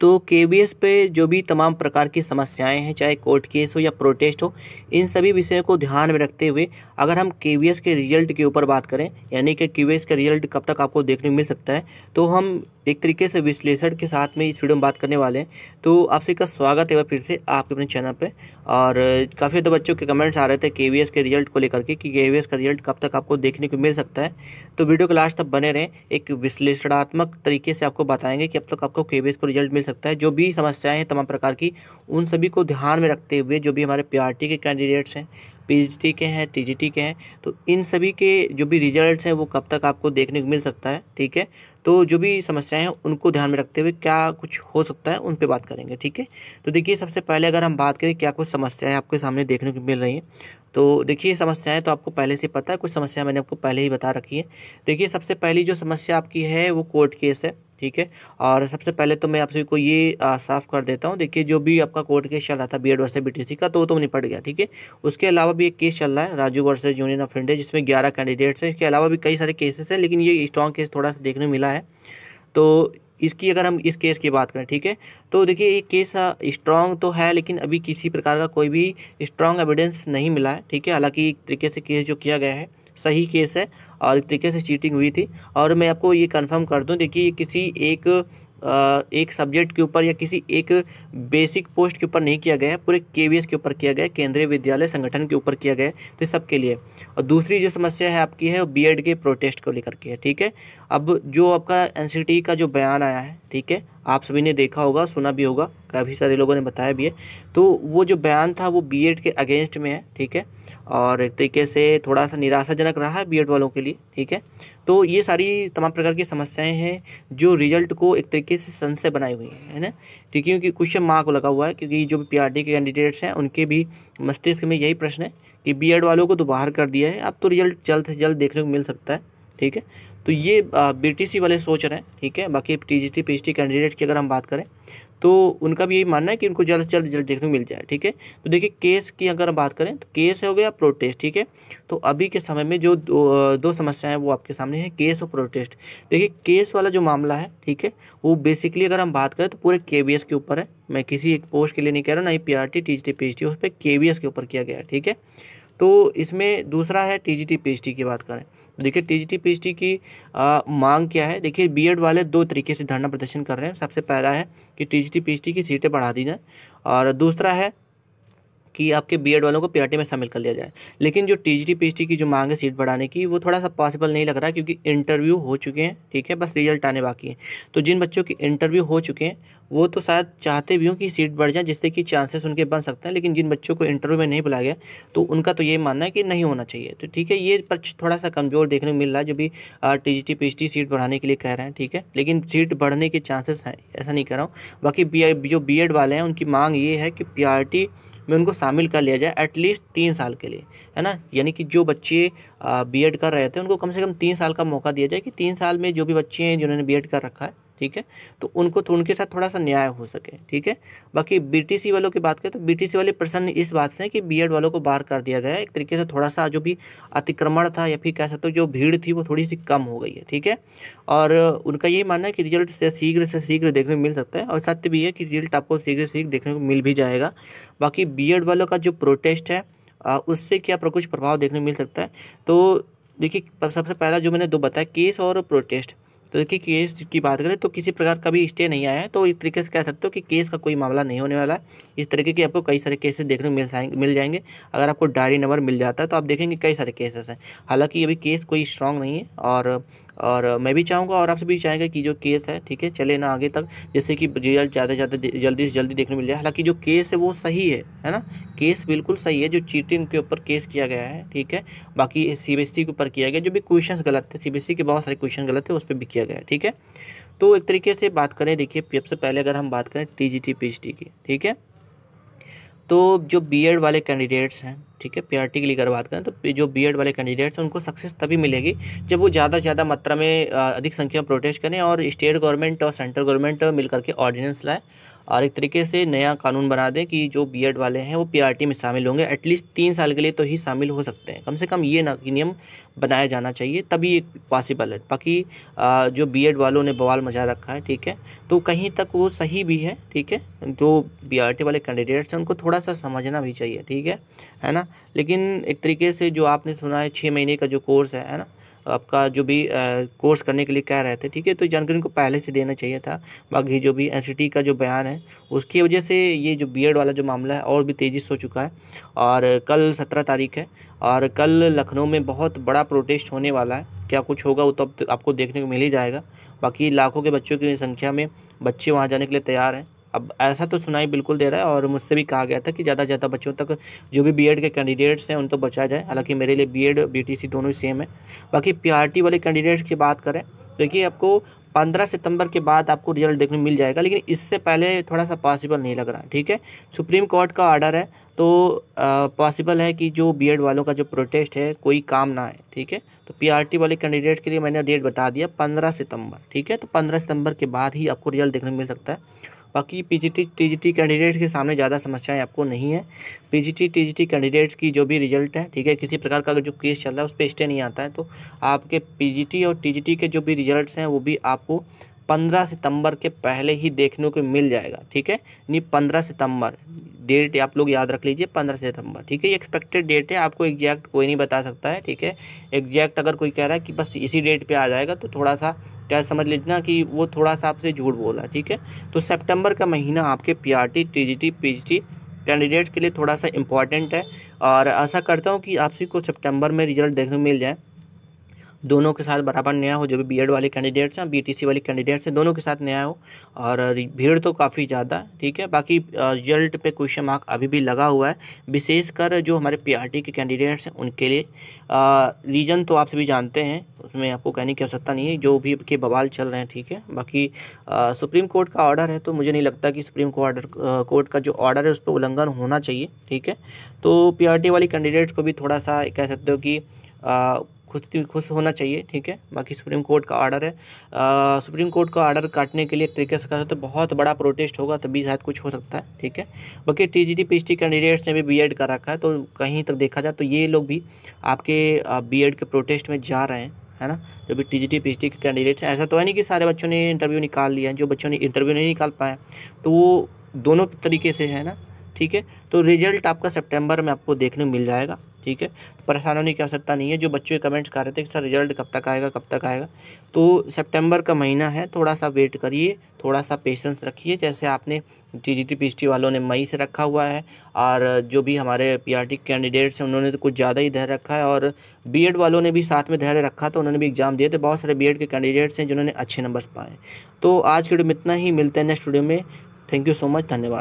तो के पे जो भी तमाम प्रकार की समस्याएं हैं चाहे कोर्ट केस हो या प्रोटेस्ट हो इन सभी विषयों को ध्यान में रखते हुए अगर हम के के रिजल्ट के ऊपर बात करें यानी कि के का रिजल्ट कब तक आपको देखने मिल सकता है तो हम एक तरीके से विश्लेषण के साथ में इस वीडियो में बात करने वाले हैं तो आप सभी का स्वागत है फिर से आपके अपने चैनल पे और काफ़ी तो बच्चों के कमेंट्स आ रहे थे के के रिजल्ट को लेकर के कि के का रिजल्ट कब तक आपको देखने को मिल सकता है तो वीडियो के लास्ट तक बने रहें एक विश्लेषणात्मक तरीके से आपको बताएंगे कि अब तक आपको के को रिजल्ट मिल सकता है जो भी समस्याएँ हैं तमाम प्रकार की उन सभी को ध्यान में रखते हुए जो भी हमारे पी के कैंडिडेट्स हैं पी के हैं टी के हैं तो इन सभी के जो भी रिजल्ट्स हैं वो कब तक आपको देखने को मिल सकता है ठीक है तो जो भी समस्याएं हैं उनको ध्यान में रखते हुए क्या कुछ हो सकता है उन पर बात करेंगे ठीक है तो देखिए सबसे पहले अगर हम बात करें क्या कुछ समस्याएं आपके सामने देखने को मिल रही हैं तो देखिए समस्याएं तो आपको पहले से पता है कुछ समस्या मैंने आपको पहले ही बता रखी है देखिए सबसे पहली जो समस्या आपकी है वो कोर्ट केस है ठीक है और सबसे पहले तो मैं आप सभी को ये साफ़ कर देता हूँ देखिए जो भी आपका कोर्ट केस चल रहा था बी एड वर्सेज बी का तो वो तो निपट गया ठीक है उसके अलावा भी एक केस चल रहा है Raju versus Union of India जिसमें ग्यारह कैंडिडेट्स हैं इसके अलावा भी कई सारे केसेस हैं लेकिन ये स्ट्रॉन्ग केस थोड़ा सा देखने मिला है तो इसकी अगर हम इस केस की बात करें ठीक है तो देखिए ये केस स्ट्रॉन्ग हाँ, तो है लेकिन अभी किसी प्रकार का कोई भी स्ट्रांग एविडेंस नहीं मिला है ठीक है हालांकि एक तरीके से केस जो किया गया है सही केस है और एक तरीके से चीटिंग हुई थी और मैं आपको ये कंफर्म कर दूं देखिए किसी एक एक सब्जेक्ट के ऊपर या किसी एक बेसिक पोस्ट के ऊपर नहीं किया गया है पूरे के के ऊपर किया गया है केंद्रीय विद्यालय संगठन के ऊपर किया गया है तो सबके लिए और दूसरी जो समस्या है आपकी है वो बी के प्रोटेस्ट को लेकर के है ठीक है अब जो आपका एन e का जो बयान आया है ठीक है आप सभी ने देखा होगा सुना भी होगा काफ़ी सारे लोगों ने बताया भी है तो वो जो बयान था वो बी के अगेंस्ट में है ठीक है और एक तरीके से थोड़ा सा निराशाजनक रहा है बी वालों के लिए ठीक है तो ये सारी तमाम प्रकार की समस्याएं हैं जो रिजल्ट को एक तरीके से संशय बनाई हुई है है ना ठीक है क्योंकि क्वेश्चन मार्क लगा हुआ है क्योंकि जो पी के कैंडिडेट्स हैं उनके भी मस्तिष्क में यही प्रश्न है कि बी वालों को तो बाहर कर दिया है अब तो रिजल्ट जल्द से जल्द देखने को मिल सकता है ठीक है तो ये बीटीसी वाले सोच रहे हैं ठीक है बाकी टीजीटी पीएचडी कैंडिडेट की अगर हम बात करें तो उनका भी यही मानना है कि उनको जल्द से जल्द जल्द देखने को मिल जाए ठीक है तो देखिए केस की अगर हम बात करें तो केस हो गया प्रोटेस्ट ठीक है तो अभी के समय में जो दो, दो समस्याएं वो आपके सामने हैं केस और प्रोटेस्ट देखिए केस वाला जो मामला है ठीक है वो बेसिकली अगर हम बात करें तो पूरे के के ऊपर है मैं किसी एक पोस्ट के लिए नहीं कह रहा ना ही P R T T G T P H उस पर के के ऊपर किया गया ठीक है तो इसमें दूसरा है T G T P H की बात करें देखिए टीजीटी पीएचडी की आ, मांग क्या है देखिए बीएड वाले दो तरीके से धरना प्रदर्शन कर रहे हैं सबसे पहला है कि टीजीटी पीएचडी की सीटें बढ़ा दी जाए और दूसरा है कि आपके बीएड वालों को पीआरटी में शामिल कर लिया जाए लेकिन जो टीजीटी पीएचटी की जो मांग है सीट बढ़ाने की वो थोड़ा सा पॉसिबल नहीं लग रहा क्योंकि इंटरव्यू हो चुके हैं ठीक है बस रिजल्ट आने बाकी हैं तो जिन बच्चों के इंटरव्यू हो चुके हैं वो तो शायद चाहते भी हों कि सीट बढ़ जाए जिससे कि चांसेस उनके बन सकते हैं लेकिन जिन बच्चों को इंटरव्यू में नहीं बुलाया गया तो उनका तो ये मानना है कि नहीं होना चाहिए तो ठीक है ये पर थोड़ा सा कमज़ोर देखने को मिल रहा है जो भी T G T P H seat बढ़ाने के लिए कह रहे हैं ठीक है लेकिन सीट बढ़ने के चांसेस हैं ऐसा नहीं कह रहा हूँ बाकी बी जो बी एड वाले हैं उनकी मांग ये है कि पी आर टी में उनको शामिल कर लिया जाए एटलीस्ट तीन साल के लिए है ना यानी कि जो बच्चे बी कर रहे थे उनको कम से कम तीन साल का मौका दिया जाए कि तीन साल में जो भी बच्चे हैं जिन्होंने बी कर रखा है ठीक है तो उनको तो उनके साथ थोड़ा सा न्याय हो सके ठीक है बाकी बीटीसी वालों की बात करें तो बीटीसी वाले प्रसन्न इस बात से कि बीएड वालों को बाहर कर दिया गया एक तरीके से थोड़ा सा जो भी अतिक्रमण था या फिर कह सकते हो जो भीड़ थी वो थोड़ी सी कम हो गई है ठीक है और उनका यही मानना है कि रिजल्ट से शीघ्र से शीघ्र देखने को मिल सकता है और सत्य भी है कि रिजल्ट आपको शीघ्र शीघ्र देखने को मिल भी जाएगा बाकी बी वालों का जो प्रोटेस्ट है उससे क्या कुछ प्रभाव देखने को मिल सकता है तो देखिए सबसे पहला जो मैंने दो बताया केस और प्रोटेस्ट तो देखिए केस की बात करें तो किसी प्रकार का भी स्टे नहीं आया है तो इस तरीके से कह सकते हो कि केस का कोई मामला नहीं होने वाला है इस तरीके के आपको कई सारे केसेस देखने को मिल मिल जाएंगे अगर आपको डायरी नंबर मिल जाता है तो आप देखेंगे कई सारे केसेस हैं हालांकि अभी केस कोई स्ट्रांग नहीं है और और मैं भी चाहूँगा और आप सभी चाहेंगे कि जो केस है ठीक है चले ना आगे तक जैसे कि रिजल्ट ज़्यादा से ज़्यादा जल्दी से जल्दी देखने मिल जाए हालांकि जो केस है वो सही है है ना केस बिल्कुल सही है जो चीटिंग के ऊपर केस किया गया है ठीक है बाकी सीबीएसई के ऊपर किया गया जो भी क्वेश्चन गलत थे सीबीएसई के बहुत सारे क्वेश्चन गलत थे उस पर भी किया गया ठीक है तो एक तरीके से बात करें देखिए सबसे पहले अगर हम बात करें T G T P H T की ठीक है तो जो बीएड वाले कैंडिडेट्स हैं ठीक है पीआरटी के लिए अगर बात करें तो जो बीएड वाले कैंडिडेट्स हैं उनको सक्सेस तभी मिलेगी जब वो ज़्यादा से ज़्यादा मात्रा में अधिक संख्या में प्रोटेस्ट करें और स्टेट गवर्नमेंट और सेंट्रल गवर्नमेंट मिल करके ऑर्डिनेंस लाए और एक तरीके से नया कानून बना दें कि जो बी वाले हैं वो पी में शामिल होंगे एटलीस्ट तीन साल के लिए तो ही शामिल हो सकते हैं कम से कम ये नियम बनाया जाना चाहिए तभी एक पॉसिबल है बाकी जो बी वालों ने बवाल मचा रखा है ठीक है तो कहीं तक वो सही भी है ठीक है जो बी वाले कैंडिडेट्स हैं उनको थोड़ा सा समझना भी चाहिए ठीक है है ना लेकिन एक तरीके से जो आपने सुना है छः महीने का जो कोर्स है है ना आपका जो भी कोर्स करने के लिए कह रहे थे ठीक है तो जानकारी को पहले से देना चाहिए था बाकी जो भी एन का जो बयान है उसकी वजह से ये जो बी वाला जो मामला है और भी तेज़ी से हो चुका है और कल सत्रह तारीख है और कल लखनऊ में बहुत बड़ा प्रोटेस्ट होने वाला है क्या कुछ होगा वो तो अब आपको देखने को मिल ही जाएगा बाकी लाखों के बच्चों की संख्या में बच्चे वहाँ जाने के लिए तैयार हैं अब ऐसा तो सुनाई बिल्कुल दे रहा है और मुझसे भी कहा गया था कि ज़्यादा से ज़्यादा बच्चों तक जो भी बीएड के कैंडिडेट्स हैं उन तो बचाया जाए हालांकि मेरे लिए बीएड बीटीसी दोनों ही सेम है बाकी पीआरटी वाले कैंडिडेट्स की बात करें तो देखिए आपको पंद्रह सितंबर के बाद आपको रिजल्ट देखने मिल जाएगा लेकिन इससे पहले थोड़ा सा पॉसिबल नहीं लग रहा ठीक है सुप्रीम कोर्ट का ऑर्डर है तो पॉसिबल है कि जो बी वालों का जो प्रोटेस्ट है कोई काम ना है ठीक है तो पीआरटी वाले कैंडिडेट के लिए मैंने डेट बता दिया पंद्रह सितंबर ठीक है तो पंद्रह सितंबर के बाद ही आपको रिजल्ट देखने मिल सकता है बाकी पीजीटी टीजीटी कैंडिडेट्स के सामने ज़्यादा समस्याएं आपको नहीं है पीजीटी टीजीटी कैंडिडेट्स की जो भी रिजल्ट है ठीक है किसी प्रकार का अगर जो केस चल रहा है उस पर स्टे नहीं आता है तो आपके पीजीटी और टीजीटी के जो भी रिजल्ट हैं वो भी आपको पंद्रह सितंबर के पहले ही देखने को मिल जाएगा ठीक है यानी पंद्रह सितंबर डेट आप लोग याद रख लीजिए पंद्रह सितंबर ठीक है ये एक्सपेक्टेड डेट है आपको एग्जैक्ट कोई नहीं बता सकता है ठीक है एग्जैक्ट अगर कोई कह रहा है कि बस इसी डेट पे आ जाएगा तो थोड़ा सा क्या समझ लीजिए ना कि वो थोड़ा सा आपसे झूठ बोला ठीक है तो सेप्टेम्बर का महीना आपके P R T T G T P T candidates के लिए थोड़ा सा इंपॉर्टेंट है और ऐसा करता हूँ कि आपसी को सेप्टेम्बर में रिजल्ट देखने को मिल जाए दोनों के साथ बराबर न्याय हो जो भी बीएड वाले कैंडिडेट्स हैं बीटीसी वाले कैंडिडेट्स हैं दोनों के साथ न्याय हो और भीड़ तो काफ़ी ज़्यादा ठीक है बाकी रिजल्ट पे क्वेश्चन मार्क अभी भी लगा हुआ है विशेषकर जो हमारे पीआरटी के कैंडिडेट्स हैं उनके लिए रीजन तो आप सभी जानते हैं उसमें आपको कहने की आवश्यकता नहीं है जो भी के बवाल चल रहे हैं ठीक है बाकी आ, सुप्रीम कोर्ट का ऑर्डर है तो मुझे नहीं लगता कि सुप्रीम कोर्ट कोर्ट का जो ऑर्डर है उस पर उल्लंघन होना चाहिए ठीक है तो पी वाली कैंडिडेट्स को भी थोड़ा सा कह सकते हो कि खुश खुश होना चाहिए ठीक है बाकी सुप्रीम कोर्ट का आर्डर है आ, सुप्रीम कोर्ट का आर्डर काटने के लिए एक तरीके से कर तो बहुत बड़ा प्रोटेस्ट होगा तभी शायद कुछ हो सकता है ठीक है बाकी T G T P H T candidates ने भी बी एड कर रखा है तो कहीं तक देखा जाए तो ये लोग भी आपके बी एड के प्रोटेस्ट में जा रहे हैं है ना जो भी T G T P H D के कैंडिडेट्स हैं ऐसा तो है नहीं कि सारे बच्चों ने इंटरव्यू निकाल लिया जो बच्चों ने इंटरव्यू नहीं निकाल पाया तो वो दोनों तरीके से है ना ठीक है तो रिजल्ट आपका सितंबर में आपको देखने मिल जाएगा ठीक है परेशान होने की आवश्यकता नहीं है जो बच्चे कमेंट्स कर रहे थे कि सर रिजल्ट कब तक आएगा कब तक आएगा तो सितंबर का महीना है थोड़ा सा वेट करिए थोड़ा सा पेशेंस रखिए जैसे आपने T G T P T वालों ने मई से रखा हुआ है और जो भी हमारे पी आर टी कैंडिडेट्स हैं उन्होंने तो कुछ ज़्यादा ही धैर्य रखा है और बी एड वालों ने भी साथ में धैर्य रखा तो उन्होंने भी एग्जाम दिए थे बहुत सारे बी एड के कैंडिडेट्स हैं जिन्होंने अच्छे नंबर्स पाए तो आज के वीडियो में इतना ही मिलते हैं नेक्स्ट वीडियो में थैंक यू सो मच धन्यवाद